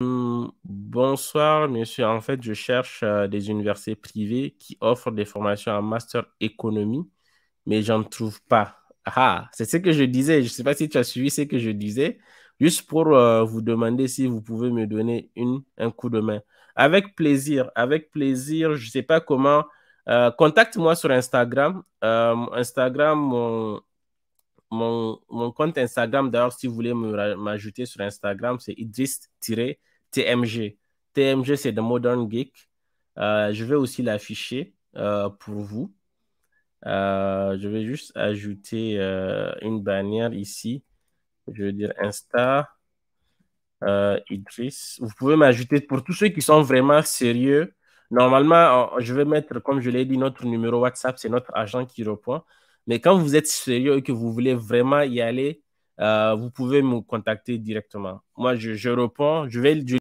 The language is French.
Hum, bonsoir, monsieur. En fait, je cherche euh, des universités privées qui offrent des formations en master économie, mais j'en trouve pas. Ah, c'est ce que je disais. Je ne sais pas si tu as suivi ce que je disais. Juste pour euh, vous demander si vous pouvez me donner un coup de main. Avec plaisir, avec plaisir. Je ne sais pas comment. Euh, contacte-moi sur Instagram. Instagram, mon, mon, compte Instagram, d'ailleurs, si vous voulez m'ajouter sur Instagram, c'est idris- TMG. TMG, c'est The Modern Geek. Euh, je vais aussi l'afficher euh, pour vous. Euh, je vais juste ajouter une bannière ici. Je veux dire Insta, Idris. Vous pouvez m'ajouter pour tous ceux qui sont vraiment sérieux. Normalement, je vais mettre, comme je l'ai dit, notre numéro WhatsApp, c'est notre agent qui reprend. Mais quand vous êtes sérieux et que vous voulez vraiment y aller, vous pouvez me contacter directement. Moi, je, reprends. Je vais,